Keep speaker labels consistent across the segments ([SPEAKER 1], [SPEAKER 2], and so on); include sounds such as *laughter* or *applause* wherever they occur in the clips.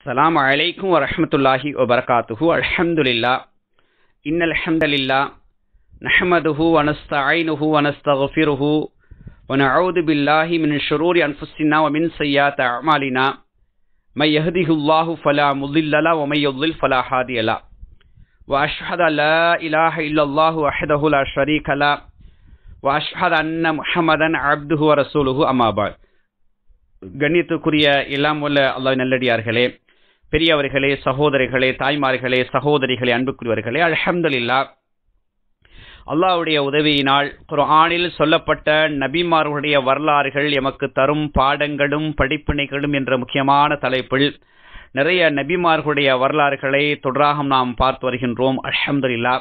[SPEAKER 1] السلام عليكم ورحمة الله وبركاته الحمد لله إن الحمد لله نحمده ونستعينه ونستغفره ونعوذ بالله من شرور أنفسنا ومن سيئات أعمالنا من يهده الله فلا مضل له ومن يضلل فلا هادي له وأشهد لا إله إلا الله وحده لا شريك له وأشهد أن محمدا عبده ورسوله أما بعد إلام ولا الله ينلدي நல்லடியார்களே பெரியவர்களே சகோதரிகளே தாய்மார்களே சகோதரிகளே அன்புக்குரியவர்களே அலமதுல்லா அல்லாவுடைய உதவியினால் குரானில் சொல்லப்பட்ட நபிமார்களுடைய வரலாறுகள் எமக்கு தரும் பாடங்களும் படிப்பினைகளும் என்ற முக்கியமான தலைப்பில் நிறைய நபிமார்களுடைய வரலாறுகளை தொடராக நாம் பார்த்து வருகின்றோம் அலமதுல்லா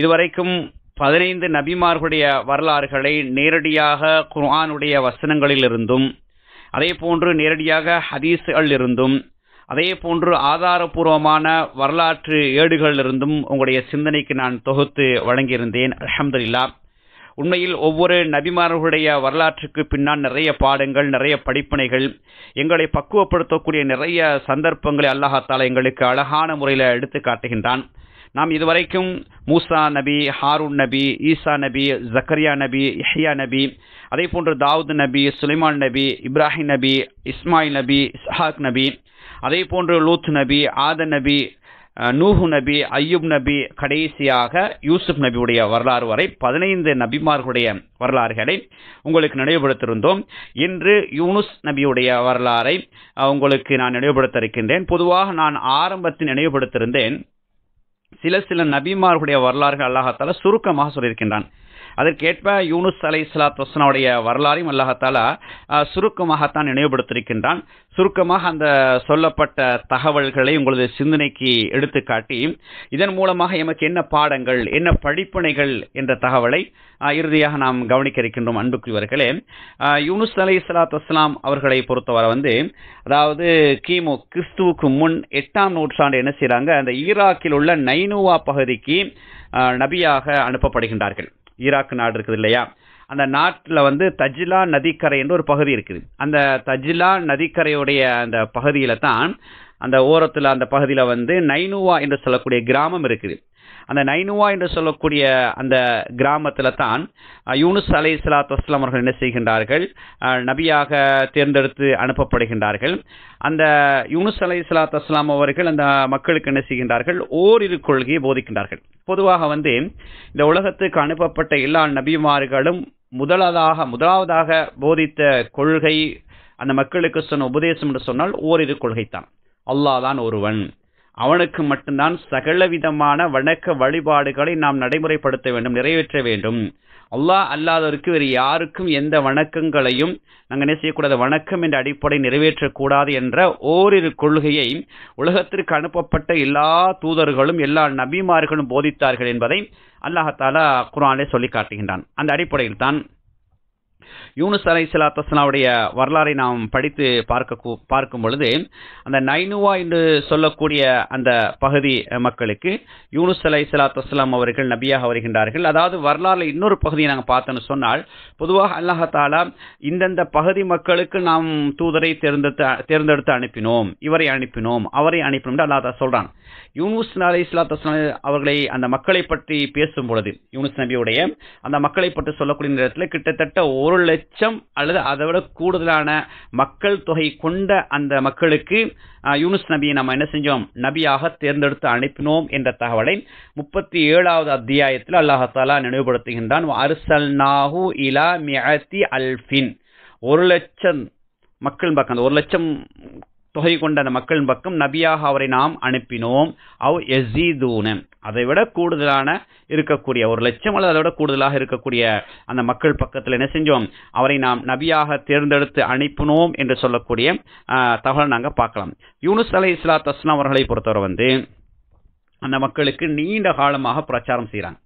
[SPEAKER 1] இதுவரைக்கும் பதினைந்து நபிமார்களுடைய வரலாறுகளை நேரடியாக குர்ஆனுடைய வசனங்களிலிருந்தும் அதே போன்று நேரடியாக ஹதீஸ்கள் இருந்தும் அதே போன்று ஆதாரபூர்வமான வரலாற்று ஏடுகளிலிருந்தும் உங்களுடைய சிந்தனைக்கு நான் தொகுத்து வழங்கியிருந்தேன் இல்லா உண்மையில் ஒவ்வொரு நபிமார்களுடைய வரலாற்றுக்கு பின்னால் நிறைய பாடங்கள் நிறைய படிப்பினைகள் எங்களை பக்குவப்படுத்தக்கூடிய நிறைய சந்தர்ப்பங்களை அல்லாஹாத்தால எங்களுக்கு அழகான முறையில் எடுத்து காட்டுகின்றான் நாம் இதுவரைக்கும் மூசா நபி ஹாரூன் நபி ஈசா நபி ஜக்கரியா நபி இஹ்யா நபி அதே போன்று தாவூத் நபி சுலைமான் நபி இப்ராஹிம் நபி இஸ்மாயில் நபி இஸ்ஹாக் நபி அதே போன்று லூத் நபி ஆத நபி நூஹு நபி ஐயூப் நபி கடைசியாக யூசுப் நபியுடைய வரலாறு வரை பதினைந்து நபிமார்களுடைய வரலாறுகளை உங்களுக்கு நினைவுபடுத்திருந்தோம் இன்று யூனுஸ் நபியுடைய வரலாறை உங்களுக்கு நான் நினைவுபடுத்த இருக்கின்றேன் பொதுவாக நான் ஆரம்பத்தில் நினைவுபடுத்திருந்தேன் சில சில நபிமார்களுடைய வரலாறுகள் அல்லாஹால சுருக்கமாக சொல்லியிருக்கின்றான் அதற்கேற்ப யூனுஸ் அலை இஸ்லாத் வசனுடைய வரலாறையும் அல்லாஹாலா சுருக்கமாகத்தான் நினைவுபடுத்திருக்கின்றான் சுருக்கமாக அந்த சொல்லப்பட்ட தகவல்களை உங்களது சிந்தனைக்கு எடுத்துக்காட்டி இதன் மூலமாக எமக்கு என்ன பாடங்கள் என்ன படிப்பினைகள் என்ற தகவலை இறுதியாக நாம் கவனிக்க இருக்கின்றோம் அன்புக்குரியவர்களே யூனுஸ் அலை சலாத் அஸ்லாம் அவர்களை பொறுத்தவரை வந்து அதாவது கிமு கிறிஸ்துவுக்கு முன் எட்டாம் நூற்றாண்டு என்ன செய்கிறாங்க அந்த ஈராக்கில் உள்ள நைனுவா பகுதிக்கு நபியாக அனுப்பப்படுகின்றார்கள் ஈராக் நாடு இருக்குது இல்லையா அந்த நாட்டில் வந்து தஜிலா நதிக்கரை என்ற ஒரு பகுதி இருக்குது அந்த தஜிலா நதிக்கரையுடைய அந்த பகுதியில் தான் அந்த ஓரத்தில் அந்த பகுதியில் வந்து நைனுவா என்று சொல்லக்கூடிய கிராமம் இருக்குது அந்த நைனுவா என்று சொல்லக்கூடிய அந்த கிராமத்தில் தான் யூனுஸ் அலை இஸ்லாத் வஸ்லாம் அவர்கள் என்ன செய்கின்றார்கள் நபியாக தேர்ந்தெடுத்து அனுப்பப்படுகின்றார்கள் அந்த யூனுஸ் அலை இஸ்லாத் அஸ்லாம் அவர்கள் அந்த மக்களுக்கு என்ன செய்கின்றார்கள் ஓரிரு கொள்கையை போதிக்கின்றார்கள் பொதுவாக வந்து இந்த உலகத்துக்கு அனுப்பப்பட்ட எல்லா நபிமார்களும் முதலாவதாக முதலாவதாக போதித்த கொள்கை அந்த மக்களுக்கு சொன்ன உபதேசம் என்று சொன்னால் ஓரிரு கொள்கைத்தான் அல்லாஹ் தான் ஒருவன் அவனுக்கு மட்டும்தான் சகலவிதமான வணக்க வழிபாடுகளை நாம் நடைமுறைப்படுத்த வேண்டும் நிறைவேற்ற வேண்டும் அல்லாஹ் அல்லாதவருக்கு வேறு யாருக்கும் எந்த வணக்கங்களையும் நாங்கள் என்ன செய்யக்கூடாது வணக்கம் என்ற அடிப்படை நிறைவேற்றக்கூடாது என்ற ஓரிரு கொள்கையை உலகத்திற்கு அனுப்பப்பட்ட எல்லா தூதர்களும் எல்லா நபிமார்களும் போதித்தார்கள் என்பதை அல்லாஹாலா குரானே சொல்லி காட்டுகின்றான் அந்த அடிப்படையில் தான் யூனுஸ் அலை அஸ்லாவுடைய வரலாறை நாம் படித்து பார்க்க பார்க்கும் பொழுது அந்த நைனுவா என்று சொல்லக்கூடிய அந்த பகுதி மக்களுக்கு யூனுஸ் அலை அஸ்லாம் அவர்கள் நபியாக வருகின்றார்கள் அதாவது வரலாறு இன்னொரு பகுதியை நாங்கள் பார்த்தோன்னு சொன்னால் பொதுவாக அல்லாஹாலா இந்தந்த பகுதி மக்களுக்கு நாம் தூதரை தேர்ந்தெடுத்து தேர்ந்தெடுத்து அனுப்பினோம் இவரை அனுப்பினோம் அவரை அனுப்பினோம் அல்லாத சொல்கிறான் யூனுஸ் அலை இஸ்லாத்து அவர்களை அந்த மக்களை பற்றி பேசும் பொழுது யூனுஸ் நபியுடைய அந்த மக்களை பற்றி சொல்லக்கூடிய நேரத்தில் கிட்டத்தட்ட ஒரு லட்சம் அல்லது அதை விட கூடுதலான மக்கள் தொகை கொண்ட அந்த மக்களுக்கு யூனுஸ் நபியை நம்ம என்ன செஞ்சோம் நபியாக தேர்ந்தெடுத்து அனுப்பினோம் என்ற தகவலை முப்பத்தி ஏழாவது அத்தியாயத்தில் அல்லாஹாலா நினைவுபடுத்துகின்றான் அர்சல் இலா அல்பின் ஒரு லட்சம் மக்கள் பார்க்க ஒரு லட்சம் தொகை கொண்ட அந்த மக்களின் பக்கம் நபியாக அவரை நாம் அனுப்பினோம் அவ் எசீதூனு அதை விட கூடுதலான இருக்கக்கூடிய ஒரு லட்சம் அல்லது அதை விட கூடுதலாக இருக்கக்கூடிய அந்த மக்கள் பக்கத்தில் என்ன செஞ்சோம் அவரை நாம் நபியாக தேர்ந்தெடுத்து அனுப்பினோம் என்று சொல்லக்கூடிய தகவலை நாங்கள் பார்க்கலாம் யூனுஸ் அலை இஸ்லா அஸ்லாம் அவர்களை பொறுத்தவரை வந்து அந்த மக்களுக்கு நீண்ட காலமாக பிரச்சாரம் செய்கிறாங்க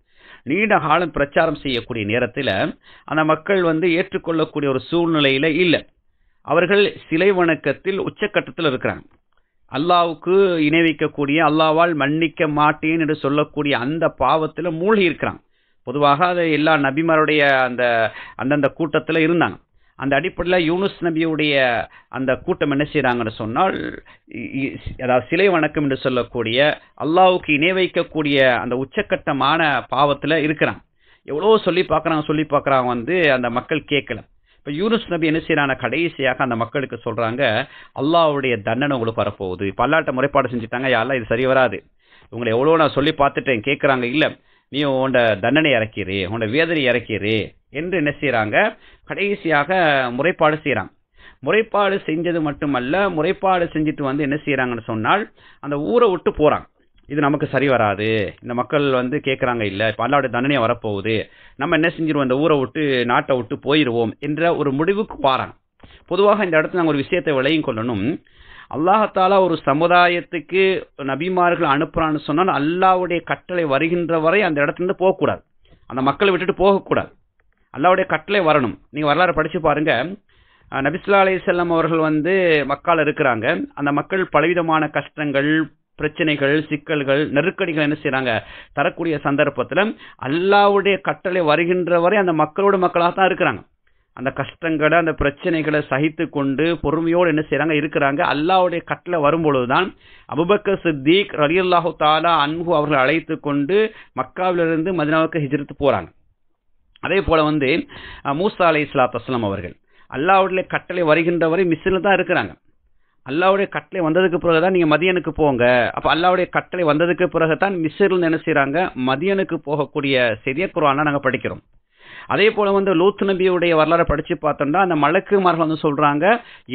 [SPEAKER 1] நீண்ட காலம் பிரச்சாரம் செய்யக்கூடிய நேரத்தில் அந்த மக்கள் வந்து ஏற்றுக்கொள்ளக்கூடிய ஒரு சூழ்நிலையில் இல்லை அவர்கள் சிலை வணக்கத்தில் உச்சக்கட்டத்தில் இருக்கிறாங்க அல்லாவுக்கு இணை வைக்கக்கூடிய அல்லாவால் மன்னிக்க மாட்டேன் என்று சொல்லக்கூடிய அந்த பாவத்தில் மூழ்கி இருக்கிறான் பொதுவாக அது எல்லா நபிமாருடைய அந்த அந்தந்த கூட்டத்தில் இருந்தாங்க அந்த அடிப்படையில் யூனுஸ் நபியுடைய அந்த கூட்டம் என்ன செய்கிறாங்கன்னு சொன்னால் அதாவது சிலை வணக்கம் என்று சொல்லக்கூடிய அல்லாவுக்கு இணை வைக்கக்கூடிய அந்த உச்சக்கட்டமான பாவத்தில் இருக்கிறான் எவ்வளோ சொல்லி பார்க்குறாங்க சொல்லி பார்க்குறாங்க வந்து அந்த மக்கள் கேட்கல இப்போ யூனுஸ் நபி என்ன செய்யறாங்க கடைசியாக அந்த மக்களுக்கு சொல்றாங்க அல்லாவுடைய தண்டனை உங்களுக்கு வரப்போகுது இப்போ அல்லாட்ட முறைப்பாடு செஞ்சுட்டாங்க யாரெல்லாம் இது சரி வராது உங்களை எவ்வளோ நான் சொல்லி பார்த்துட்டேன் கேட்குறாங்க இல்லை நீ உன்னோட தண்டனை இறக்கிறே உன்னோட வேதனை இறக்கிறே என்று என்ன செய்கிறாங்க கடைசியாக முறைப்பாடு செய்கிறாங்க முறைப்பாடு செஞ்சது மட்டுமல்ல முறைப்பாடு செஞ்சுட்டு வந்து என்ன செய்கிறாங்கன்னு சொன்னால் அந்த ஊரை விட்டு போகிறாங்க இது நமக்கு சரி வராது இந்த மக்கள் வந்து கேட்குறாங்க இல்லை இப்போ அல்லாவுடைய தண்டனையை வரப்போகுது நம்ம என்ன செஞ்சிருவோம் இந்த ஊரை விட்டு நாட்டை விட்டு போயிடுவோம் என்ற ஒரு முடிவுக்கு பாருங்க பொதுவாக இந்த இடத்துல நாங்கள் ஒரு விஷயத்தை விளையும் கொள்ளணும் அல்லாஹத்தாலா ஒரு சமுதாயத்துக்கு நபிமார்கள் அனுப்புறான்னு சொன்னால் அல்லாவுடைய கட்டளை வருகின்ற வரை அந்த இடத்துலேருந்து போகக்கூடாது அந்த மக்களை விட்டுட்டு போகக்கூடாது அல்லாவுடைய கட்டளை வரணும் நீங்கள் வரலாறு படித்து பாருங்க நபிஸ்லா அலி செல்லம் அவர்கள் வந்து மக்கால் இருக்கிறாங்க அந்த மக்கள் பலவிதமான கஷ்டங்கள் பிரச்சனைகள் சிக்கல்கள் நெருக்கடிகள் என்ன செய்யறாங்க தரக்கூடிய சந்தர்ப்பத்தில் அல்லாவுடைய கட்டளை வருகின்ற வரை அந்த மக்களோட மக்களாக தான் இருக்கிறாங்க அந்த கஷ்டங்களை அந்த பிரச்சனைகளை சகித்து கொண்டு பொறுமையோடு என்ன செய்யறாங்க இருக்கிறாங்க அல்லாவுடைய கட்டில வரும்பொழுதுதான் அபுபக்க சித்திக் அல்லாஹு தாலா அன்பு அவர்கள் அழைத்து கொண்டு மக்காவிலிருந்து மதினாவுக்கு ஹிஜிரித்து போறாங்க அதே போல வந்து மூசா அலை இஸ்லாத் அஸ்லாம் அவர்கள் அல்லாவுடைய கட்டளை வருகின்ற வரை மிஸ்ஸில் தான் இருக்கிறாங்க அல்லாவுடைய கட்டளை வந்ததுக்கு பிறகு தான் நீங்கள் மதியனுக்கு போங்க அப்போ அல்லாவுடைய கட்டளை வந்ததுக்கு பிறகு தான் மிஸ்ரில் என்ன செய்கிறாங்க மதியனுக்கு போகக்கூடிய சிறிய குரானாக நாங்கள் படிக்கிறோம் அதே போல வந்து லூத் நபியுடைய வரலாறு படிச்சு பார்த்தோம்னா அந்த மார்கள் வந்து சொல்றாங்க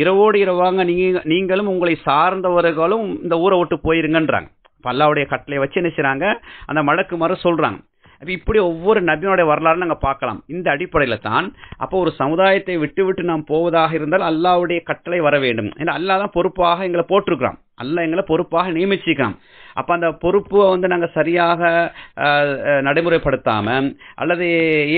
[SPEAKER 1] இரவோடு இரவாங்க நீங்கள் நீங்களும் உங்களை சார்ந்தவர்களும் இந்த ஊரை விட்டு போயிருங்கன்றாங்க பல்லாவுடைய கட்டளை வச்சு என்ன அந்த அந்த மலக்குமார சொல்றாங்க அப்ப இப்படி ஒவ்வொரு நபியினுடைய வரலாறு நாங்கள் பார்க்கலாம் இந்த அடிப்படையில தான் அப்போ ஒரு சமுதாயத்தை விட்டு விட்டு நாம் போவதாக இருந்தால் அல்லாவுடைய கட்டளை வர வேண்டும் ஏன்னா அல்லா தான் பொறுப்பாக எங்களை போட்டிருக்கிறோம் அல்ல எங்களை பொறுப்பாக நியமிச்சிக்கலாம் அப்போ அந்த பொறுப்பை வந்து நாங்கள் சரியாக நடைமுறைப்படுத்தாமல் அல்லது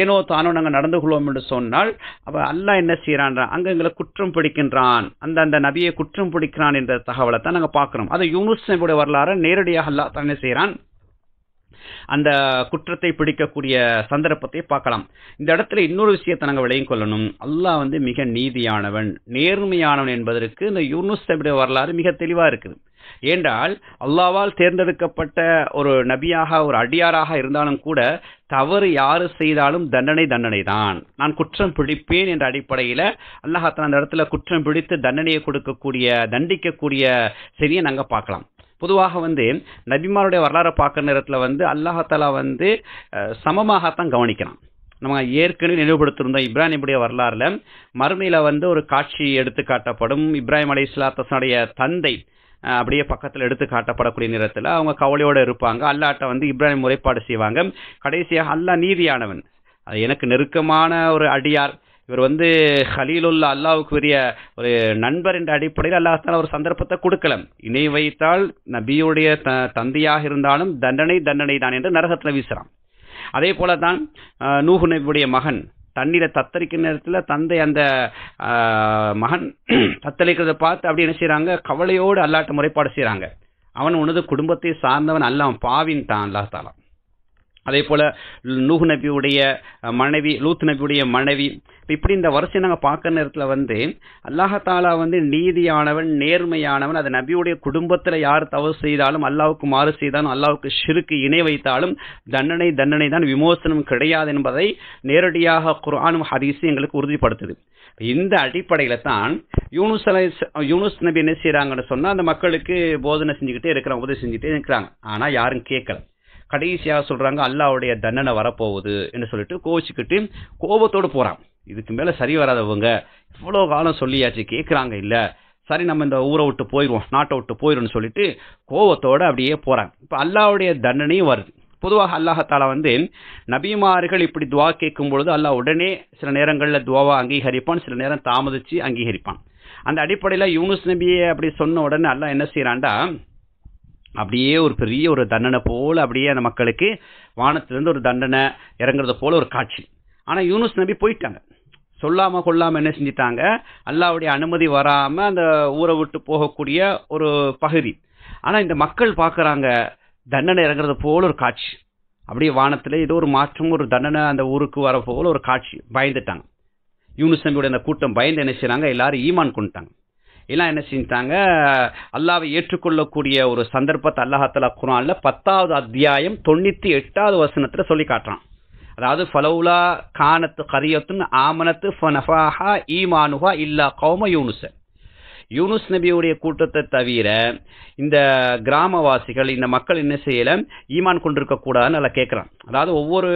[SPEAKER 1] ஏனோ தானோ நாங்கள் நடந்து கொள்வோம் என்று சொன்னால் அப்போ அல்ல என்ன செய்கிறான்றான் அங்கே எங்களை குற்றம் பிடிக்கின்றான் அந்த அந்த நபியை குற்றம் பிடிக்கிறான் என்ற தகவலை தான் நாங்கள் பார்க்குறோம் அதை யூனுஸ் வரலாறு நேரடியாக அல்லா தானே செய்கிறான் அந்த குற்றத்தை பிடிக்கக்கூடிய சந்தர்ப்பத்தை பார்க்கலாம் இந்த இடத்துல இன்னொரு விஷயத்தை நாங்கள் விளையும் கொள்ளணும் அல்லாஹ் வந்து மிக நீதியானவன் நேர்மையானவன் என்பதற்கு இந்த யூனுஸ் நபியுடைய வரலாறு மிக தெளிவாக இருக்குது ஏன்றால் அல்லாவால் தேர்ந்தெடுக்கப்பட்ட ஒரு நபியாக ஒரு அடியாராக இருந்தாலும் கூட தவறு யாரு செய்தாலும் தண்டனை தண்டனை தான் நான் குற்றம் பிடிப்பேன் என்ற அடிப்படையில் அல்லாஹாத்தன் அந்த இடத்துல குற்றம் பிடித்து தண்டனையை கொடுக்கக்கூடிய தண்டிக்கக்கூடிய செய்தியை நாங்கள் பார்க்கலாம் பொதுவாக வந்து நபிமாருடைய வரலாறை பார்க்குற நேரத்தில் வந்து அல்லாஹாலா வந்து சமமாகத்தான் கவனிக்கிறான் நம்ம ஏற்கனவே நினைவுபடுத்திருந்தோம் இப்ராஹிமுடைய வரலாறுல மறுமையில வந்து ஒரு காட்சி எடுத்து காட்டப்படும் இப்ராஹிம் அலி இஸ்லாத்தனுடைய தந்தை அப்படியே பக்கத்தில் எடுத்து காட்டப்படக்கூடிய நேரத்தில் அவங்க கவலையோடு இருப்பாங்க அல்லாட்ட வந்து இப்ராஹிம் முறைப்பாடு செய்வாங்க கடைசியாக அல்லா நீதியானவன் அது எனக்கு நெருக்கமான ஒரு அடியார் இவர் வந்து ஹலீலுல்ல அல்லாவுக்குரிய ஒரு நண்பர் என்ற அடிப்படையில் அல்லாஹால ஒரு சந்தர்ப்பத்தை கொடுக்கல இணை வைத்தால் நபியுடைய த தந்தையாக இருந்தாலும் தண்டனை தண்டனை தான் என்று நரகத்தில் வீசுறான் அதே போல தான் நூஹு நபியுடைய மகன் தண்ணீரை தத்தளிக்கிற நேரத்தில் தந்தை அந்த மகன் *clears throat* தத்தளிக்கிறத பார்த்து அப்படி என்ன செய்கிறாங்க கவலையோடு அல்லாட்ட முறைப்பாடு செய்கிறாங்க அவன் உனது குடும்பத்தை சார்ந்தவன் அல்ல அவன் பாவின்ட்டான் அல்லாஹாலாம் அதே போல நூஹு நபியுடைய மனைவி லூத் நபியுடைய மனைவி இப்போ இப்படி இந்த வருஷம் நாங்கள் பார்க்குற நேரத்தில் வந்து அல்லாஹாலா வந்து நீதியானவன் நேர்மையானவன் அது நபியுடைய குடும்பத்தில் யார் தவறு செய்தாலும் அல்லாவுக்கு மாறு செய்தாலும் அல்லாவுக்கு சிறுக்கு இணை வைத்தாலும் தண்டனை தண்டனை தான் விமோசனம் கிடையாது என்பதை நேரடியாக குரானும் ஹரிசு எங்களுக்கு உறுதிப்படுத்துது இந்த அடிப்படையில் தான் யூனுஸ் அலை யூனுஸ் நபி என்ன செய்கிறாங்கன்னு சொன்னால் அந்த மக்களுக்கு போதனை செஞ்சுக்கிட்டே இருக்கிறாங்க உதவி செஞ்சுக்கிட்டே இருக்கிறாங்க ஆனால் யாரும் கேட்கல கடைசியாக சொல்கிறாங்க அல்லாவுடைய தண்டனை வரப்போகுது என்று சொல்லிட்டு கோச்சிக்கிட்டு கோபத்தோடு போகிறான் இதுக்கு மேலே சரி வராதவங்க இவ்வளோ காலம் சொல்லியாச்சு கேட்குறாங்க இல்லை சரி நம்ம இந்த ஊரை விட்டு போயிடுவோம் நாட்டை விட்டு போயிடும்னு சொல்லிட்டு கோவத்தோடு அப்படியே போகிறாங்க இப்போ அல்லாவுடைய தண்டனையும் வருது பொதுவாக அல்லாஹத்தால வந்து நபிமார்கள் இப்படி துவா கேட்கும் பொழுது அல்லாஹ் உடனே சில நேரங்களில் துவாவை அங்கீகரிப்பான் சில நேரம் தாமதித்து அங்கீகரிப்பான் அந்த அடிப்படையில் யூனுஸ் நபியை அப்படி சொன்ன உடனே அல்லாஹ் என்ன செய்கிறான்டா அப்படியே ஒரு பெரிய ஒரு தண்டனை போல் அப்படியே அந்த மக்களுக்கு வானத்திலேருந்து ஒரு தண்டனை இறங்குறது போல் ஒரு காட்சி ஆனால் யூனுஸ் நபி போயிட்டாங்க சொல்லாம கொள்ளாம என்ன செஞ்சிட்டாங்க அல்லாவுடைய அனுமதி வராம அந்த ஊரை விட்டு போகக்கூடிய ஒரு பகுதி ஆனா இந்த மக்கள் பாக்குறாங்க தண்டனை இறங்குறது போல ஒரு காட்சி அப்படியே வானத்துல ஏதோ ஒரு மாற்றம் ஒரு தண்டனை அந்த ஊருக்கு வர போல ஒரு காட்சி பயந்துட்டாங்க யூனிசம்பியோட அந்த கூட்டம் பயந்து என்ன செய்யறாங்க எல்லாரும் ஈமான் கொண்டுட்டாங்க எல்லாம் என்ன செஞ்சிட்டாங்க அல்லாவை ஏற்றுக்கொள்ளக்கூடிய ஒரு சந்தர்ப்பத்தை அல்லாஹத்தலா குரான்ல பத்தாவது அத்தியாயம் தொண்ணூத்தி எட்டாவது வசனத்துல சொல்லி காட்டுறான் அதாவது ஃபலவுலா கானத்து கரியத்துன் ஆமனத்து ஃபனஃபாஹா ஈமானுஹா இல்லா கௌம யூனுச யூனுஸ் நபியுடைய கூட்டத்தை தவிர இந்த கிராமவாசிகள் இந்த மக்கள் என்ன செய்யல ஈமான் கொண்டிருக்க கூடாதுன்னு நல்லா கேட்குறான் அதாவது ஒவ்வொரு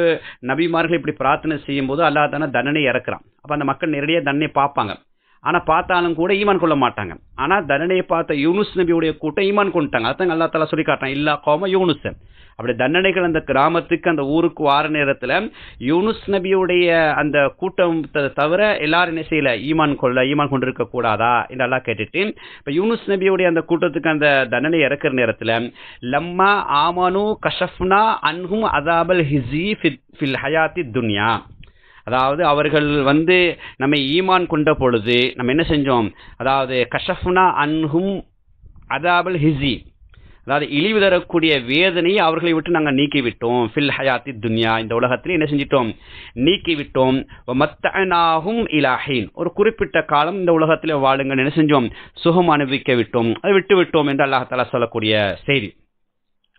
[SPEAKER 1] நபிமார்கள் இப்படி பிரார்த்தனை செய்யும்போது போது தானே தண்டனை இறக்குறான் அப்போ அந்த மக்கள் நேரடியாக தண்டனை பார்ப்பாங்க ஆனா பார்த்தாலும் கூட ஈமான் கொள்ள மாட்டாங்க ஆனா தண்டனையை பார்த்த யூனுஸ் நபியுடைய கூட்டம் ஈமான் கொண்டுட்டாங்க அதான் அல்லா தலா சொல்லி காட்டான் இல்லா கோம யூனுஸ் அப்படி தண்டனைகள் அந்த கிராமத்துக்கு அந்த ஊருக்கு வார நேரத்துல யூனுஸ் நபியுடைய அந்த கூட்டம் தவிர எல்லாரும் என்ன செய்யல ஈமான் கொள்ள ஈமான் கொண்டிருக்க கூடாதா கூடாதா எல்லாம் கேட்டுட்டு இப்ப யூனுஸ் நபியுடைய அந்த கூட்டத்துக்கு அந்த தண்டனை இறக்குற நேரத்துல லம்மா ஆமானு கஷப்னா அன்ஹும் அதாபல் ஹிசி ஃபில் ஹயாத்தி துன்யா அதாவது அவர்கள் வந்து நம்மை ஈமான் கொண்ட பொழுது நம்ம என்ன செஞ்சோம் அதாவது கஷஃப்னா அன்ஹும் அதாபல் ஹிசி அதாவது இழிவு தரக்கூடிய வேதனையை அவர்களை விட்டு நாங்கள் நீக்கிவிட்டோம் ஃபில் ஹயாத்தி துன்யா இந்த உலகத்தில் என்ன செஞ்சிட்டோம் நீக்கிவிட்டோம் மத்தனாகும் இலாஹின் ஒரு குறிப்பிட்ட காலம் இந்த உலகத்தில் வாழுங்கள் என்ன செஞ்சோம் சுகம் அனுபவிக்க விட்டோம் அதை விட்டு விட்டோம் என்று அல்லாஹாலா சொல்லக்கூடிய செய்தி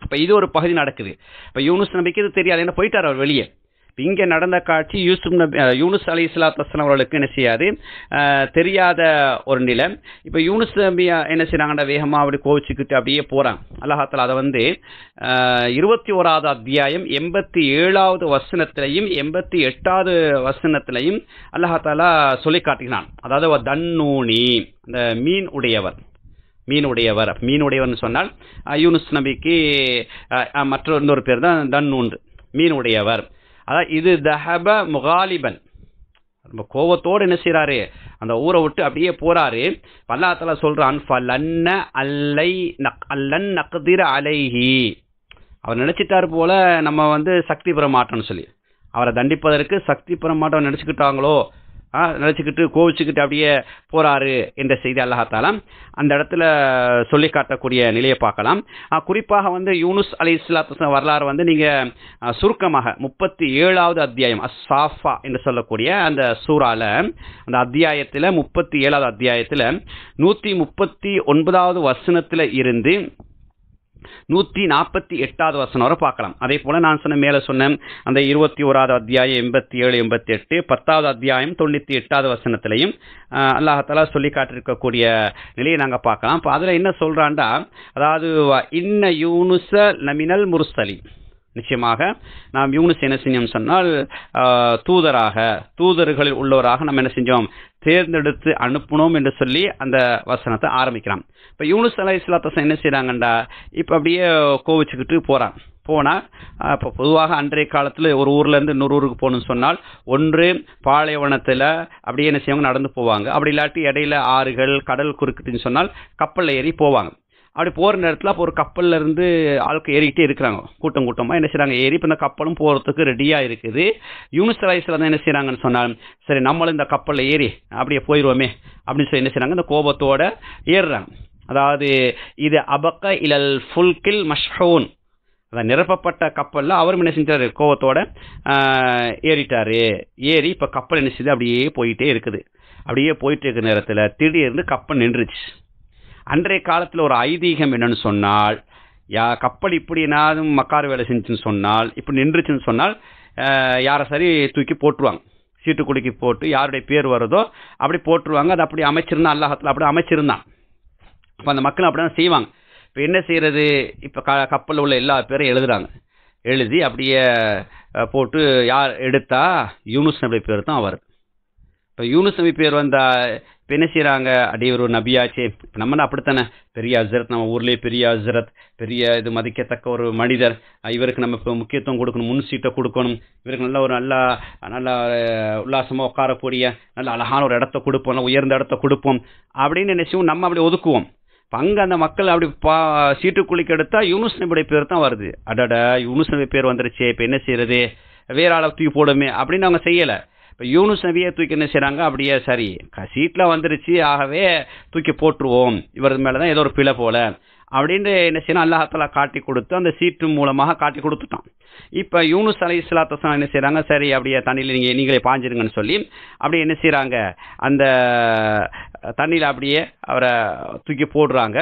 [SPEAKER 1] அப்போ இது ஒரு பகுதி நடக்குது இப்போ யூனுஸ் நம்பிக்கை இது தெரியாது என்ன போயிட்டார் அவர் வெளியே இங்கே நடந்த காட்சி யூசுப் நபி யூனுஸ் அலி இஸ்லாத் வஸ்லாம் அவர்களுக்கு என்ன செய்யாது தெரியாத ஒரு நிலை இப்போ யூனுஸ் நபி என்ன செய்யறாங்கடா வேகமாக அப்படி கோவிச்சுக்கிட்டு அப்படியே போகிறான் அல்லாஹாத்தில் அதை வந்து இருபத்தி ஓராவது அத்தியாயம் எண்பத்தி ஏழாவது வசனத்திலையும் எண்பத்தி எட்டாவது வசனத்திலையும் அல்லாஹாலா சொல்லி காட்டுகிறான் அதாவது தன்னூனி அந்த மீன் உடையவர் மீனுடையவர் மீனுடையவர்னு சொன்னால் யூனுஸ் நபிக்கு மற்றொரு இன்னொரு பேர் தான் மீன் மீனுடையவர் அதான் இது தஹப முகாலிபன் ரொம்ப கோவத்தோடு என்ன செய்யறாரு அந்த ஊரை விட்டு அப்படியே போறாரு பல்லாத்தல சொல்றான் ஃபலன்ன அல்லை அல்லன் நக்திர அலைஹி அவர் நினைச்சிட்டாரு போல நம்ம வந்து சக்தி பெற மாட்டோம்னு சொல்லி அவரை தண்டிப்பதற்கு சக்தி பெற மாட்டோம் நினைச்சுக்கிட்டாங்களோ நினச்சிக்கிட்டு கோவிச்சுக்கிட்டு அப்படியே போறாரு என்ற செய்தி அல்லாஹாத்தாலாம் அந்த இடத்துல சொல்லி காட்டக்கூடிய நிலையை பார்க்கலாம் குறிப்பாக வந்து யூனுஸ் அலி இஸ்லாத்து வரலாறு வந்து நீங்கள் சுருக்கமாக முப்பத்தி ஏழாவது அத்தியாயம் அசாஃபா என்று சொல்லக்கூடிய அந்த சூறால அந்த அத்தியாயத்தில் முப்பத்தி ஏழாவது அத்தியாயத்தில் நூற்றி முப்பத்தி ஒன்பதாவது வசனத்தில் இருந்து நூற்றி நாற்பத்தி எட்டாவது வசனம் வரை பார்க்கலாம் அதே போல் நான் சொன்ன மேலே சொன்னேன் அந்த இருபத்தி ஓராவது அத்தியாயம் எண்பத்தி ஏழு எண்பத்தி எட்டு பத்தாவது அத்தியாயம் தொண்ணூற்றி எட்டாவது வசனத்திலையும் அல்லாஹாலா சொல்லி காட்டிருக்கக்கூடிய நிலையை நாங்கள் பார்க்கலாம் இப்போ அதில் என்ன சொல்கிறாண்டா அதாவது இன்ன யூனுச நமினல் முருசலி நிச்சயமாக நாம் யூனுஸ் என்ன செஞ்சோம்னு சொன்னால் தூதராக தூதர்களில் உள்ளவராக நம்ம என்ன செஞ்சோம் தேர்ந்தெடுத்து அனுப்பணும் என்று சொல்லி அந்த வசனத்தை ஆரம்பிக்கிறான் இப்போ யூனுஸ் அலை இஸ்லாத்தசன் என்ன செய்கிறாங்கண்டா இப்போ அப்படியே கோவிச்சுக்கிட்டு போகிறான் போனால் இப்போ பொதுவாக அன்றைய காலத்தில் ஒரு ஊர்லேருந்து இன்னொரு ஊருக்கு போகணுன்னு சொன்னால் ஒன்று பாலைவனத்தில் அப்படியே என்ன செய்வாங்க நடந்து போவாங்க அப்படி இல்லாட்டி இடையில ஆறுகள் கடல் குறுக்குதுன்னு சொன்னால் கப்பலில் ஏறி போவாங்க அப்படி போகிற நேரத்தில் அப்போ ஒரு கப்பலில் இருந்து ஆளுக்கு ஏறிக்கிட்டே இருக்கிறாங்க கூட்டம் கூட்டமாக என்ன செய்கிறாங்க ஏறி இப்போ இந்த கப்பலும் போகிறதுக்கு ரெடியாக இருக்குது யூனிஸ் ரைஸில் தான் என்ன செய்கிறாங்கன்னு சொன்னாலும் சரி நம்மளும் இந்த கப்பலில் ஏறி அப்படியே போயிடுவோமே அப்படின்னு சொல்லி என்ன செய்கிறாங்க இந்த கோபத்தோடு ஏறுறாங்க அதாவது இது அபக்க இலல் ஃபுல்கில் மஷ்ஹூன் அதான் நிரப்பப்பட்ட கப்பலில் அவரும் என்ன செஞ்சார் கோவத்தோட ஏறிட்டார் ஏறி இப்போ கப்பல் என்ன செய்யுது அப்படியே போயிட்டே இருக்குது அப்படியே போயிட்டு இருக்கிற நேரத்தில் திடீர்னு கப்பல் நின்றுச்சு அன்றைய காலத்தில் ஒரு ஐதீகம் என்னன்னு சொன்னால் யா கப்பல் இப்படி என்னாலும் மக்கார் வேலை செஞ்சுன்னு சொன்னால் இப்படி நின்றுச்சுன்னு சொன்னால் யாரை சரி தூக்கி போட்டுருவாங்க சீட்டு குலுக்கி போட்டு யாருடைய பேர் வருதோ அப்படி போட்டுருவாங்க அது அப்படி அமைச்சிருந்தான் அல்லாஹத்தில் அப்படி அமைச்சிருந்தான் அப்போ அந்த மக்கள் அப்படி தான் செய்வாங்க இப்போ என்ன செய்கிறது இப்போ க கப்பலில் உள்ள எல்லா பேரும் எழுதுறாங்க எழுதி அப்படியே போட்டு யார் எடுத்தா யூனுஸ் நபி பேர் தான் வருது இப்போ யூனுஸ் பேர் வந்தா என்ன செய்கிறாங்க அடைய ஒரு நபியாச்சே நம்ம அப்படித்தானே பெரிய அசரத் நம்ம ஊர்லேயே பெரிய அசரத் பெரிய இது மதிக்கத்தக்க ஒரு மனிதர் இவருக்கு நம்ம இப்போ முக்கியத்துவம் கொடுக்கணும் முன் சீட்டை கொடுக்கணும் இவருக்கு நல்ல ஒரு நல்லா நல்லா உல்லாசமாக உட்காரக்கூடிய நல்ல அழகான ஒரு இடத்த கொடுப்போம் உயர்ந்த இடத்த கொடுப்போம் அப்படின்னு நினைச்சோம் நம்ம அப்படி ஒதுக்குவோம் அங்கே அந்த மக்கள் அப்படி பா சீட்டு குளிக்க எடுத்தா யூனுஸ் நபியுடைய பேர் தான் வருது அடடா யூனுஸ் நபி பேர் வந்துருச்சு இப்போ என்ன செய்யறது வேற ஆளை தூக்கி போடுமே அப்படின்னு அவங்க செய்யலை இப்போ யூனுஸ் நபியை தூக்கி என்ன செய்கிறாங்க அப்படியே சரி சீட்டில் வந்துருச்சு ஆகவே தூக்கி போட்டுருவோம் இவர் மேலே தான் ஏதோ ஒரு பிழை போல அப்படின்னு என்ன செய்யணும் அல்லாஹாலா காட்டி கொடுத்து அந்த சீட்டு மூலமாக காட்டி கொடுத்துட்டான் இப்போ யூனுஸ் அலி இஸ்லாத்தசன் என்ன செய்கிறாங்க சரி அப்படியே தண்ணியில் நீங்கள் நீங்களே பாஞ்சிருங்கன்னு சொல்லி அப்படியே என்ன செய்கிறாங்க அந்த தண்ணியில் அப்படியே அவரை தூக்கி போடுறாங்க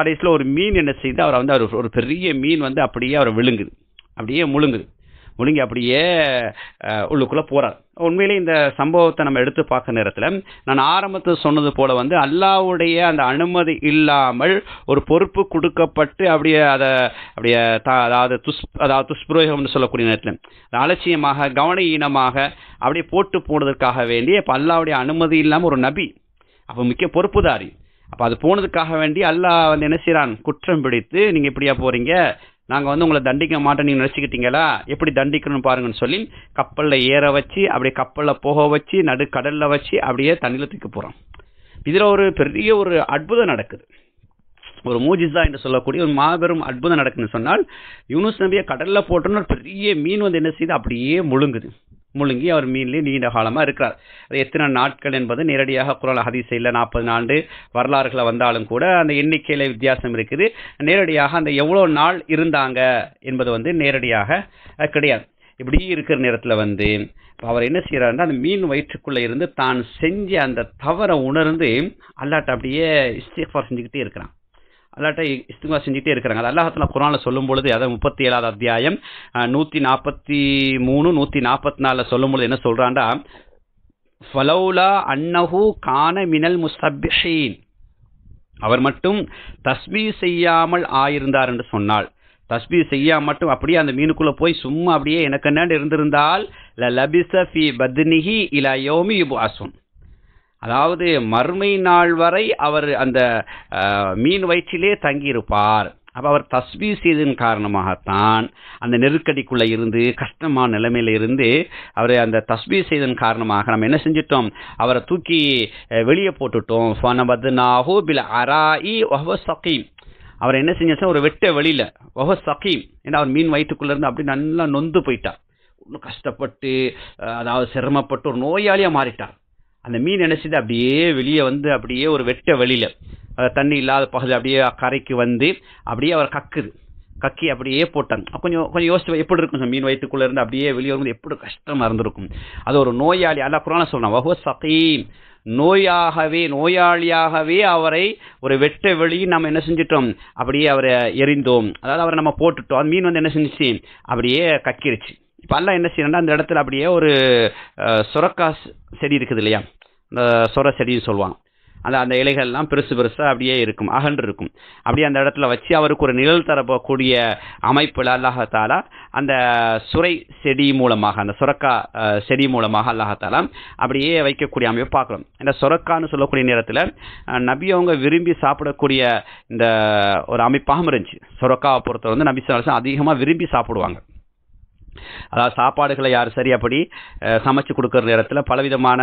[SPEAKER 1] கடைசியில் ஒரு மீன் என்ன செய்யுது அவரை வந்து அவர் ஒரு பெரிய மீன் வந்து அப்படியே அவரை விழுங்குது அப்படியே முழுங்குது ஒழுங்கி அப்படியே உள்ளுக்குள்ளே போகிறார் உண்மையிலே இந்த சம்பவத்தை நம்ம எடுத்து பார்க்க நேரத்தில் நான் ஆரம்பத்தில் சொன்னது போல வந்து அல்லாவுடைய அந்த அனுமதி இல்லாமல் ஒரு பொறுப்பு கொடுக்கப்பட்டு அப்படியே அதை அப்படியே அதாவது துஷ் அதாவது துஷ்பிரயோகம்னு சொல்லக்கூடிய நேரத்தில் அலட்சியமாக கவன ஈனமாக அப்படியே போட்டு போனதற்காக வேண்டி இப்போ அல்லாவுடைய அனுமதி இல்லாமல் ஒரு நபி அப்போ முக்கிய பொறுப்புதாரி அப்போ அது போனதுக்காக வேண்டி அல்லாஹ் வந்து என்ன செய்கிறான் குற்றம் பிடித்து நீங்கள் இப்படியா போகிறீங்க நாங்கள் வந்து உங்களை தண்டிக்க மாட்டோம் நீங்கள் நினச்சிக்கிட்டீங்களா எப்படி தண்டிக்கணும்னு பாருங்கன்னு சொல்லி கப்பலில் ஏற வச்சு அப்படியே கப்பலில் போக வச்சு நடு கடலில் வச்சு அப்படியே தண்ணியில் தூக்கி போகிறோம் இதில் ஒரு பெரிய ஒரு அற்புதம் நடக்குது ஒரு மூஜிசா என்று சொல்லக்கூடிய ஒரு மாபெரும் அற்புதம் நடக்குதுன்னு சொன்னால் யூனுஸ் நபியை கடலில் போட்டோன்னு ஒரு பெரிய மீன் வந்து என்ன செய்யுது அப்படியே முழுங்குது முழுங்கி அவர் மீன்லேயே நீண்ட காலமாக இருக்கிறார் அது எத்தனை நாட்கள் என்பது நேரடியாக குரல் ஹதீசையில் நாற்பது ஆண்டு வரலாறுகளை வந்தாலும் கூட அந்த எண்ணிக்கையில் வித்தியாசம் இருக்குது நேரடியாக அந்த எவ்வளோ நாள் இருந்தாங்க என்பது வந்து நேரடியாக கிடையாது இப்படி இருக்கிற நேரத்தில் வந்து அவர் என்ன செய்கிறாருன்னா அந்த மீன் வயிற்றுக்குள்ளே இருந்து தான் செஞ்ச அந்த தவறை உணர்ந்து அல்லாட்ட அப்படியே இஸ்திஃபார் செஞ்சுக்கிட்டே இருக்கிறான் அல்லாட்டை இஸ்துமா செஞ்சுட்டே இருக்கிறாங்க அது அல்லாஹத்தில் குரானில் சொல்லும் பொழுது அதாவது முப்பத்தி ஏழாவது அத்தியாயம் நூற்றி நாற்பத்தி மூணு நூற்றி நாற்பத்தி நாலில் சொல்லும் பொழுது என்ன சொல்கிறான்டா ஃபலௌலா அன்னஹு கான மினல் முஸ்தபிஷீன் அவர் மட்டும் தஸ்மி செய்யாமல் ஆயிருந்தார் என்று சொன்னாள் தஸ்பீ செய்யா மட்டும் அப்படியே அந்த மீனுக்குள்ளே போய் சும்மா அப்படியே எனக்கு என்னென்னு இருந்திருந்தால் ல லபிசி பத்னிஹி இலா யோமி இபு அசுன் அதாவது மறுமை நாள் வரை அவர் அந்த மீன் வயிற்றிலே தங்கியிருப்பார் அப்போ அவர் தஸ்வீ செய்ததன் காரணமாகத்தான் அந்த நெருக்கடிக்குள்ளே இருந்து கஷ்டமான நிலைமையில் இருந்து அவரை அந்த தஸ்வீ செய்ததன் காரணமாக நம்ம என்ன செஞ்சிட்டோம் அவரை தூக்கி வெளியே போட்டுட்டோம் ஃபனபத்னாஹு பில அராயி ஒஹ சகீம் அவர் என்ன செஞ்சா ஒரு வெட்ட வெளியில் ஒஹ சகீம் ஏன்னா அவர் மீன் வயிற்றுக்குள்ளேருந்து அப்படி நல்லா நொந்து போயிட்டார் கஷ்டப்பட்டு அதாவது சிரமப்பட்டு ஒரு நோயாளியாக மாறிட்டார் அந்த மீன் நினைச்சது அப்படியே வெளியே வந்து அப்படியே ஒரு வெட்ட வெளியில் தண்ணி இல்லாத பகுதி அப்படியே கரைக்கு வந்து அப்படியே அவர் கக்குது கக்கி அப்படியே போட்டாங்க கொஞ்சம் கொஞ்சம் யோசிச்சு எப்படி இருக்கும் மீன் வயிற்றுக்குள்ளே இருந்து அப்படியே வெளியே வரும்போது எப்படி கஷ்டமாக இருந்திருக்கும் அது ஒரு நோயாளி அல்ல குரான சொல்லலாம் வகு சகீம் நோயாகவே நோயாளியாகவே அவரை ஒரு வெட்ட வெளி நம்ம என்ன செஞ்சிட்டோம் அப்படியே அவரை எரிந்தோம் அதாவது அவரை நம்ம போட்டுட்டோம் மீன் வந்து என்ன செஞ்சிச்சு அப்படியே கக்கிருச்சு இப்போ என்ன செய்யணும் அந்த இடத்துல அப்படியே ஒரு சுரக்கா செடி இருக்குது இல்லையா இந்த சுர செடின்னு சொல்லுவாங்க அந்த அந்த இலைகள்லாம் பெருசு பெருசாக அப்படியே இருக்கும் அகன்று இருக்கும் அப்படியே அந்த இடத்துல வச்சு அவருக்கு ஒரு நிழல் தரப்போக்கூடிய அமைப்பில் அல்லாஹாலா அந்த சுரை செடி மூலமாக அந்த சுரக்கா செடி மூலமாக அல்லாஹாலா அப்படியே வைக்கக்கூடிய அமைப்பை பார்க்கலாம் இந்த சுரக்கான்னு சொல்லக்கூடிய நேரத்தில் நபி அவங்க விரும்பி சாப்பிடக்கூடிய இந்த ஒரு அமைப்பாகவும் இருந்துச்சு சுரக்காவை பொறுத்தவரை வந்து நபி சாலசன் அதிகமாக விரும்பி சாப்பிடுவாங்க அதாவது சாப்பாடுகளை யார் அப்படி சமைச்சு கொடுக்குற நேரத்தில் பலவிதமான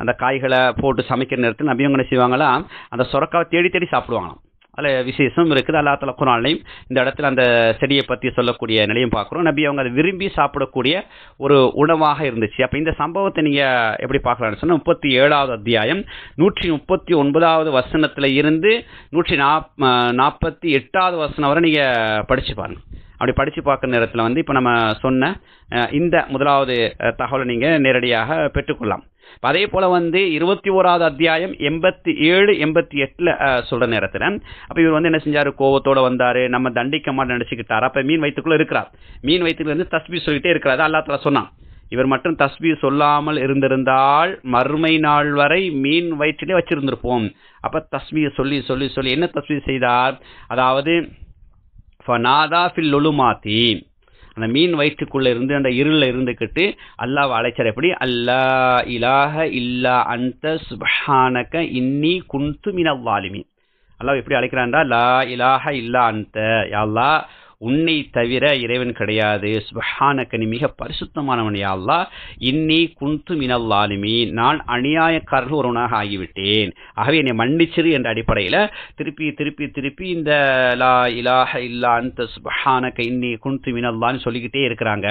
[SPEAKER 1] அந்த காய்களை போட்டு சமைக்கிற நேரத்தில் நம்ம என்ன செய்வாங்களாம் அந்த சொரக்காவை தேடி தேடி சாப்பிடுவாங்களாம் அதில் விசேஷம் இருக்குது அல்லா தலை குரானையும் இந்த இடத்துல அந்த செடியை பற்றி சொல்லக்கூடிய நிலையும் பார்க்குறோம் நபி அவங்க அதை விரும்பி சாப்பிடக்கூடிய ஒரு உணவாக இருந்துச்சு அப்போ இந்த சம்பவத்தை நீங்கள் எப்படி பார்க்கலான்னு சொன்னால் முப்பத்தி ஏழாவது அத்தியாயம் நூற்றி முப்பத்தி ஒன்பதாவது வசனத்தில் இருந்து நூற்றி நாப் நாற்பத்தி எட்டாவது வசனம் வரை நீங்கள் படித்து பாருங்கள் அப்படி படித்து பார்க்குற நேரத்தில் வந்து இப்போ நம்ம சொன்ன இந்த முதலாவது தகவலை நீங்கள் நேரடியாக பெற்றுக்கொள்ளலாம் அதே போல வந்து இருபத்தி ஓராவது அத்தியாயம் எண்பத்தி ஏழு எண்பத்தி எட்டுல சொல்ற நேரத்துல அப்ப இவர் வந்து என்ன செஞ்சாரு கோவத்தோட வந்தாரு நம்ம தண்டிக்க மாட்டேன் நினைச்சுக்கிட்டாரு அப்ப மீன் வயிற்றுக்குள்ள இருக்கிறார் மீன் வயிற்றுலேருந்து வந்து தஸ்பி இருக்கிறார் இருக்கிறாரு அல்லாத்துல சொன்னான் இவர் மட்டும் தஸ்பி சொல்லாமல் இருந்திருந்தால் மறுமை நாள் வரை மீன் வயிற்றிலே வச்சிருந்திருப்போம் அப்ப தஸ்பியை சொல்லி சொல்லி சொல்லி என்ன தஸ்பி செய்தார் அதாவது ஃபனாதா ஃபில் ஒலுமாத்தி அந்த மீன் வயிற்றுக்குள்ளே இருந்து அந்த இருளில் இருந்துக்கிட்டு அல்லாஹ் அழைச்சார் எப்படி அல்லா இலாஹ இல்லா அந்த சுபஹானக இன்னி குன்து மினவாலிமி அல்லாஹ் எப்படி அழைக்கிறான்டா லா இலாஹ இல்லா அந்த அல்லா உன்னை தவிர இறைவன் கிடையாது சுபஹானக்கனி மிக பரிசுத்தமானவன் யாழ்லா இன்னி குந்து மினல்லாலுமி நான் அநியாயக்காரர்கள் ஒருவனாக ஆகிவிட்டேன் ஆகவே என்னை மன்னிச்சிரு என்ற அடிப்படையில் திருப்பி திருப்பி திருப்பி இந்த லா இலாஹ இல்லா அந்த சுபஹானக்க இன்னி குந்து மினல்லான்னு சொல்லிக்கிட்டே இருக்கிறாங்க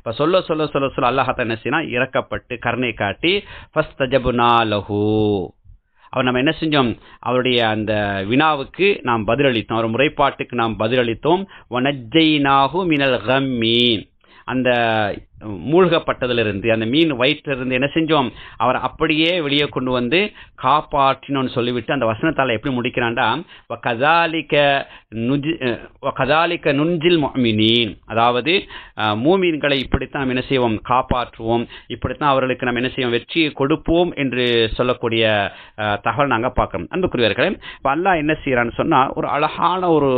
[SPEAKER 1] இப்போ சொல்ல சொல்ல சொல்ல சொல்ல அல்லாஹா என்ன செய்யணும் இறக்கப்பட்டு கருணை காட்டி ஃபஸ்ட் தஜபுனா லஹூ அவர் நம்ம என்ன செஞ்சோம் அவருடைய அந்த வினாவுக்கு நாம் பதிலளித்தோம் அவர் முறைப்பாட்டுக்கு நாம் பதிலளித்தோம் ஒனஜெய்னாகு மினல் ஹம்மி அந்த மூழ்கப்பட்டதிலிருந்து அந்த மீன் வயிற்றிலிருந்து என்ன செஞ்சோம் அவர் அப்படியே வெளியே கொண்டு வந்து காப்பாற்றினோன்னு சொல்லிவிட்டு அந்த வசனத்தால் எப்படி முடிக்கிறான்டா கதாலிக்க நுஜி கதாலிக்க நுஞ்சில் மீனின் அதாவது மூமீன்களை இப்படித்தான் நாம் என்ன செய்வோம் காப்பாற்றுவோம் இப்படித்தான் அவர்களுக்கு நம்ம என்ன செய்வோம் வெற்றியை கொடுப்போம் என்று சொல்லக்கூடிய தகவல் நாங்கள் பார்க்குறோம் அன்புக்குரியவர்களே இப்போ அல்லா என்ன செய்கிறான்னு சொன்னால் ஒரு அழகான ஒரு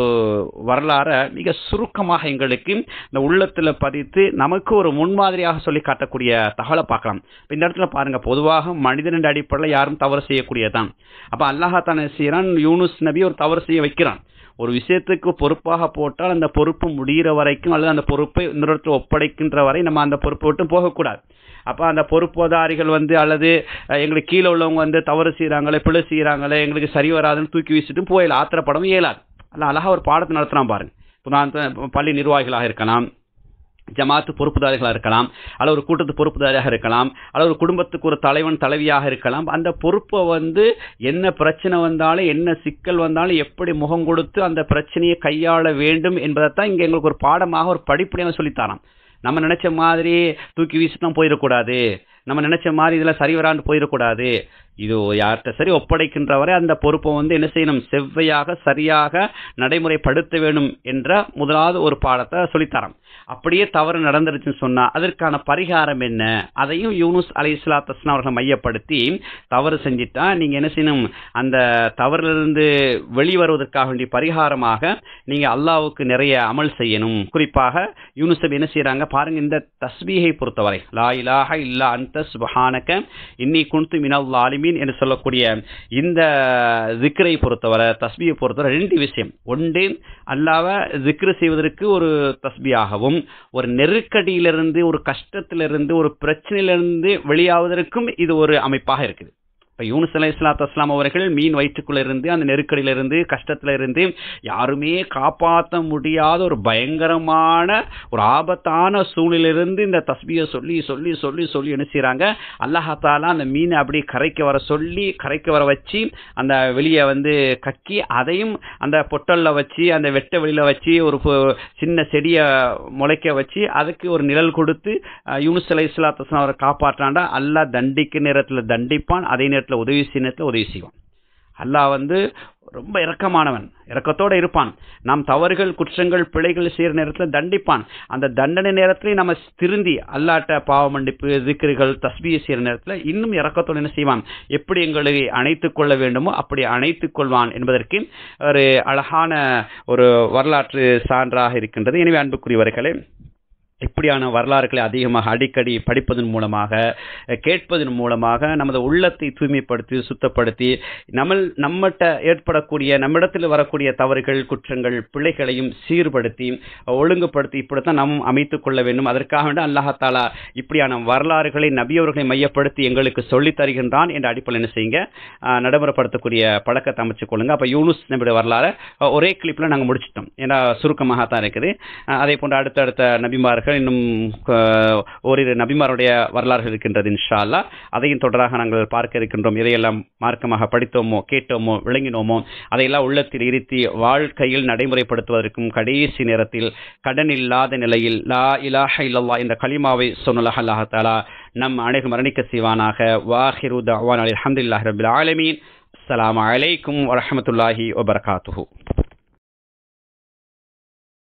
[SPEAKER 1] வரலாறை மிக சுருக்கமாக எங்களுக்கு இந்த உள்ளத்தில் பதித்து நமக்கு ஒரு முன் முன்மாதிரியாக சொல்லி காட்டக்கூடிய தகவலை பார்க்கலாம் இந்த இடத்துல பாருங்க பொதுவாக மனிதனின் அடிப்படையில் யாரும் தவறு செய்யக்கூடியதான் அப்போ தான செய்கிறான் யூனுஸ் நபி ஒரு தவறு செய்ய வைக்கிறான் ஒரு விஷயத்துக்கு பொறுப்பாக போட்டால் அந்த பொறுப்பு முடிகிற வரைக்கும் அல்லது அந்த பொறுப்பை இன்னொருத்தர் ஒப்படைக்கின்ற வரை நம்ம அந்த பொறுப்பை விட்டு போகக்கூடாது அப்போ அந்த பொறுப்புதாரிகள் வந்து அல்லது எங்களுக்கு கீழே உள்ளவங்க வந்து தவறு செய்கிறாங்களே பிழை செய்கிறாங்களே எங்களுக்கு சரி வராதுன்னு தூக்கி வீசிட்டு போயிடலாம் ஆத்திரப்படவும் இயலாது அல்ல அழகாக ஒரு பாடத்தை நடத்துகிறான் பாருங்க இப்போ நான் பள்ளி நிர்வாகிகளாக இருக்கலாம் ஜமாத்து பொறுப்புதாரிகளாக இருக்கலாம் அல்லது ஒரு கூட்டத்து பொறுப்புதாரியாக இருக்கலாம் அல்லது ஒரு குடும்பத்துக்கு ஒரு தலைவன் தலைவியாக இருக்கலாம் அந்த பொறுப்பை வந்து என்ன பிரச்சனை வந்தாலும் என்ன சிக்கல் வந்தாலும் எப்படி முகம் கொடுத்து அந்த பிரச்சனையை கையாள வேண்டும் என்பதைத்தான் இங்கே எங்களுக்கு ஒரு பாடமாக ஒரு படிப்படியாக சொல்லித்தாராம் நம்ம நினைச்ச மாதிரி தூக்கி வீசிட்டு போயிடக்கூடாது நம்ம நினைச்ச மாதிரி இதெல்லாம் சரிவரான்னு போயிடக்கூடாது இது யார்கிட்ட சரி ஒப்படைக்கின்றவரை அந்த பொறுப்பை வந்து என்ன செய்யணும் செவ்வையாக சரியாக நடைமுறைப்படுத்த வேண்டும் என்ற முதலாவது ஒரு பாடத்தை சொல்லித்தரம் அப்படியே தவறு நடந்துருச்சுன்னு சொன்னால் அதற்கான பரிகாரம் என்ன அதையும் யூனுஸ் அலி இஸ்லாத்தஸ்னா அவர்களை மையப்படுத்தி தவறு செஞ்சிட்டா நீங்கள் என்ன செய்யணும் அந்த தவறிலிருந்து வெளிவருவதற்காக வேண்டிய பரிகாரமாக நீங்கள் அல்லாவுக்கு நிறைய அமல் செய்யணும் குறிப்பாக யூனுசப் என்ன செய்கிறாங்க பாருங்கள் இந்த தஸ்வீகை பொறுத்தவரை லா இலாக இல்லா அந்த சுபஹானக இன்னி குன்து மினல் லாலிம் மீன் என்று சொல்லக்கூடிய இந்த திக்ரை பொறுத்தவரை தஸ்பியை பொறுத்தவரை ரெண்டு விஷயம் ஒன்று அல்லாவ திக்ரு செய்வதற்கு ஒரு தஸ்பியாகவும் ஒரு நெருக்கடியிலிருந்து ஒரு கஷ்டத்திலிருந்து ஒரு பிரச்சனையிலிருந்து வெளியாவதற்கும் இது ஒரு அமைப்பாக இருக்குது இப்போ யூனிஸ் அலி இஸ்லாத் அஸ்லாம் அவர்கள் மீன் வயிற்றுக்குள்ளிருந்து அந்த நெருக்கடியிலிருந்து இருந்து யாருமே காப்பாற்ற முடியாத ஒரு பயங்கரமான ஒரு ஆபத்தான சூழ்நிலிருந்து இந்த தஸ்பியை சொல்லி சொல்லி சொல்லி சொல்லி நினைச்சுறாங்க அல்லாஹால அந்த மீனை அப்படி கரைக்கு வர சொல்லி கரைக்கு வர வச்சு அந்த வெளியை வந்து கக்கி அதையும் அந்த பொட்டலில் வச்சு அந்த வெட்ட வெளியில் வச்சு ஒரு சின்ன செடியை முளைக்க வச்சு அதுக்கு ஒரு நிழல் கொடுத்து யூனிஸ் அலி இஸ்லாத் அஸ்லாம் அவரை காப்பாற்றாண்டா அல்லா தண்டிக்கு நேரத்தில் தண்டிப்பான் அதே நேரத்தில் நேரத்தில் உதவி செய்ய நேரத்தில் உதவி செய்வான் அல்லாஹ் வந்து ரொம்ப இரக்கமானவன் இரக்கத்தோடு இருப்பான் நாம் தவறுகள் குற்றங்கள் பிழைகள் செய்கிற நேரத்தில் தண்டிப்பான் அந்த தண்டனை நேரத்திலையும் நம்ம திருந்தி அல்லாட்ட பாவ மண்டிப்பு திக்கிரிகள் தஸ்பியை செய்கிற நேரத்தில் இன்னும் இறக்கத்தோடு என்ன செய்வான் எப்படி எங்களை அணைத்து கொள்ள வேண்டுமோ அப்படி அணைத்து கொள்வான் என்பதற்கு ஒரு அழகான ஒரு வரலாற்று சான்றாக இருக்கின்றது எனவே அன்புக்குரியவர்களே இப்படியான வரலாறுகளை அதிகமாக அடிக்கடி படிப்பதன் மூலமாக கேட்பதன் மூலமாக நமது உள்ளத்தை தூய்மைப்படுத்தி சுத்தப்படுத்தி நம்ம நம்மகிட்ட ஏற்படக்கூடிய நம்மிடத்தில் வரக்கூடிய தவறுகள் குற்றங்கள் பிள்ளைகளையும் சீர்படுத்தி ஒழுங்குபடுத்தி இப்படித்தான் நாம் அமைத்துக் கொள்ள வேண்டும் அதற்காக வேண்டும் அல்லாஹாலா இப்படியான வரலாறுகளை நபியவர்களை மையப்படுத்தி எங்களுக்கு சொல்லி தருகின்றான் என்ற அடிப்படையில் என்ன செய்யுங்க நடைமுறைப்படுத்தக்கூடிய பழக்கத்தை அமைச்சு கொள்ளுங்கள் அப்போ யூனுஸ் நம்முடைய வரலாறு ஒரே கிளிப்பில் நாங்கள் முடிச்சிட்டோம் ஏன்னா சுருக்கமாக தான் இருக்குது அதே போன்ற அடுத்தடுத்த நபிமார்கள் நபிமார்கள் இன்னும் ஓரிரு நபிமாருடைய வரலாறு இருக்கின்றது இன்ஷா அதையும் தொடராக நாங்கள் பார்க்க இருக்கின்றோம் இதையெல்லாம் மார்க்கமாக படித்தோமோ கேட்டோமோ விளங்கினோமோ அதையெல்லாம் உள்ளத்தில் இருத்தி வாழ்க்கையில் நடைமுறைப்படுத்துவதற்கும் கடைசி நேரத்தில் கடன் இல்லாத நிலையில் லா இலாஹ இல்லல்லா என்ற களிமாவை சொன்னலாக அல்லாஹாலா நம் அனைவரும் மரணிக்க செய்வானாக வாஹிரு தவான் அலி அஹமதுல்லாஹ் ரபில் ஆலமீன் அஸ்லாம் அலைக்கும் வரமத்துல்லாஹி வபர்காத்து